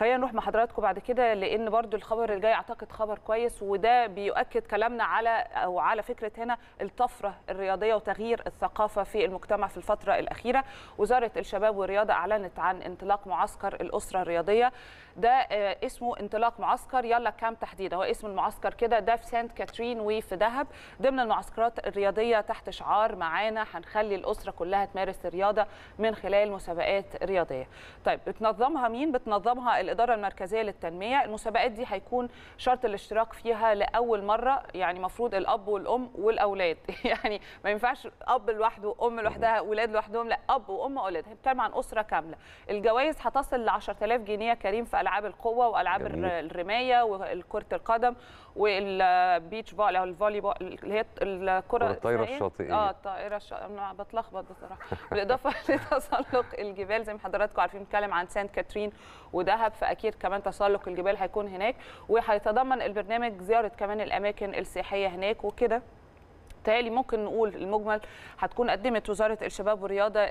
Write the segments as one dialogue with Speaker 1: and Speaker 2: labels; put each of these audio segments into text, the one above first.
Speaker 1: خلينا نروح مع حضراتكم بعد كده لان برضو الخبر الجاي اعتقد خبر كويس وده بيؤكد كلامنا على او على فكره هنا الطفره الرياضيه وتغيير الثقافه في المجتمع في الفتره الاخيره وزاره الشباب والرياضه اعلنت عن انطلاق معسكر الاسره الرياضيه ده آه، اسمه انطلاق معسكر يلا كام تحديدا هو اسم المعسكر كده ده في سانت كاترين وفي دهب ضمن المعسكرات الرياضيه تحت شعار معانا هنخلي الاسره كلها تمارس الرياضه من خلال مسابقات رياضيه طيب بتنظمها مين بتنظمها الاداره المركزيه للتنميه المسابقات دي هيكون شرط الاشتراك فيها لاول مره يعني مفروض الاب والام والاولاد يعني ما ينفعش اب لوحده وام لوحدها واولاد لوحدهم لا اب وام واولاد بتتكلم عن اسره كامله الجوائز هتصل ل 10000 جنيه كريم في العاب القوه والعاب جميل. الرمايه وكره القدم والبيتش بول او الفولي بول اللي هي الكره الطايره الشاطئيه اه الطائره الشاطئيه انا بتلخبط بصراحه بالاضافه لتسلق الجبال زي ما حضراتكم عارفين بنتكلم عن سانت كاترين ودهب فاكيد كمان تسلق الجبال هيكون هناك وهيتضمن البرنامج زياره كمان الاماكن السياحيه هناك وكده تالي ممكن نقول المجمل هتكون قدمت وزاره الشباب والرياضه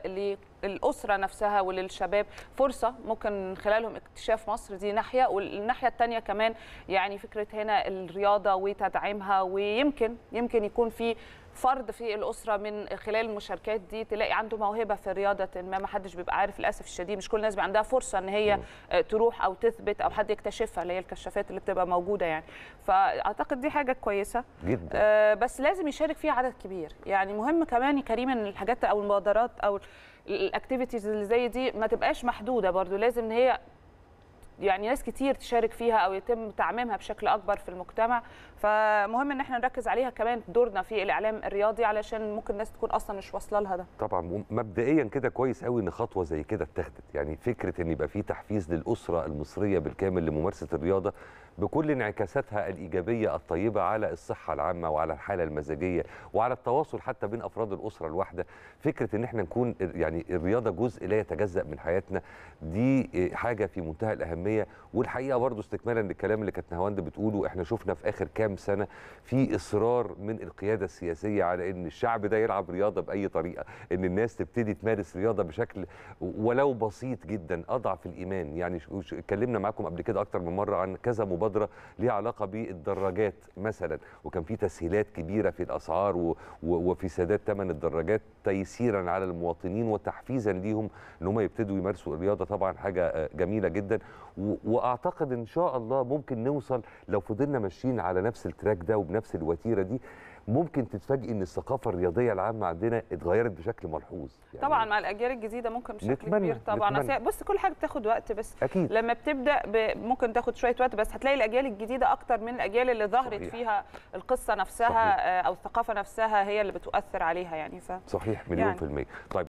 Speaker 1: للاسره نفسها وللشباب فرصه ممكن خلالهم اكتشاف مصر دي ناحيه والناحيه الثانيه كمان يعني فكره هنا الرياضه وتدعيمها ويمكن يمكن يكون في فرد في الاسره من خلال المشاركات دي تلاقي عنده موهبه في رياضه ما ما حدش بيبقى عارف للاسف الشديد مش كل الناس بيبقى عندها فرصه ان هي آه، تروح او تثبت او حد يكتشفها اللي هي الكشافات اللي بتبقى موجوده يعني فاعتقد دي حاجه كويسه جدا آه، بس لازم يشارك فيها عدد كبير يعني مهم كمان يا كريم ان الحاجات او المبادرات او الاكتيفيتيز اللي زي دي ما تبقاش محدوده برضو لازم ان هي يعني ناس كتير تشارك فيها او يتم تعميمها بشكل اكبر في المجتمع فمهم ان احنا نركز عليها كمان دورنا في الاعلام الرياضي علشان ممكن الناس تكون اصلا مش واصله لها ده
Speaker 2: طبعا مبدئيا كده كويس قوي ان خطوه زي كده اتخذت يعني فكره ان يبقى في تحفيز للاسره المصريه بالكامل لممارسه الرياضه بكل انعكاساتها الايجابيه الطيبه على الصحه العامه وعلى الحاله المزاجيه وعلى التواصل حتى بين افراد الاسره الواحده فكره ان احنا نكون يعني الرياضه جزء لا يتجزا من حياتنا دي حاجه في منتهى الاهميه والحقيقه برضو استكمالا للكلام اللي كانت نهواند بتقوله احنا شفنا في اخر كام سنه في اصرار من القياده السياسيه على ان الشعب ده يلعب رياضه باي طريقه ان الناس تبتدي تمارس رياضه بشكل ولو بسيط جدا اضعف الايمان يعني اتكلمنا معاكم قبل كده اكتر من مره عن كذا مبادره مبادره ليها علاقه بالدراجات مثلا وكان في تسهيلات كبيره في الاسعار وفي سداد ثمن الدراجات تيسيرا على المواطنين وتحفيزا ليهم ان هم يبتدوا يمارسوا الرياضه طبعا حاجه آه، جميله جدا واعتقد ان شاء الله ممكن نوصل لو فضلنا ماشيين على نفس التراك ده وبنفس الوتيره دي ممكن تتفاجئي ان الثقافه الرياضيه العامه عندنا اتغيرت بشكل ملحوظ يعني
Speaker 1: طبعا مع الاجيال الجديده ممكن بشكل نتمنى كبير طبعا نتمنى. بص كل حاجه بتاخد وقت بس أكيد. لما بتبدا ممكن تاخد شويه وقت بس هتلاقي الاجيال الجديده اكتر من الاجيال اللي ظهرت صحيح. فيها القصه نفسها صحيح. آه، او الثقافه نفسها هي اللي بتؤثر عليها يعني ف... صحيح مليون يعني.
Speaker 2: في الميه طيب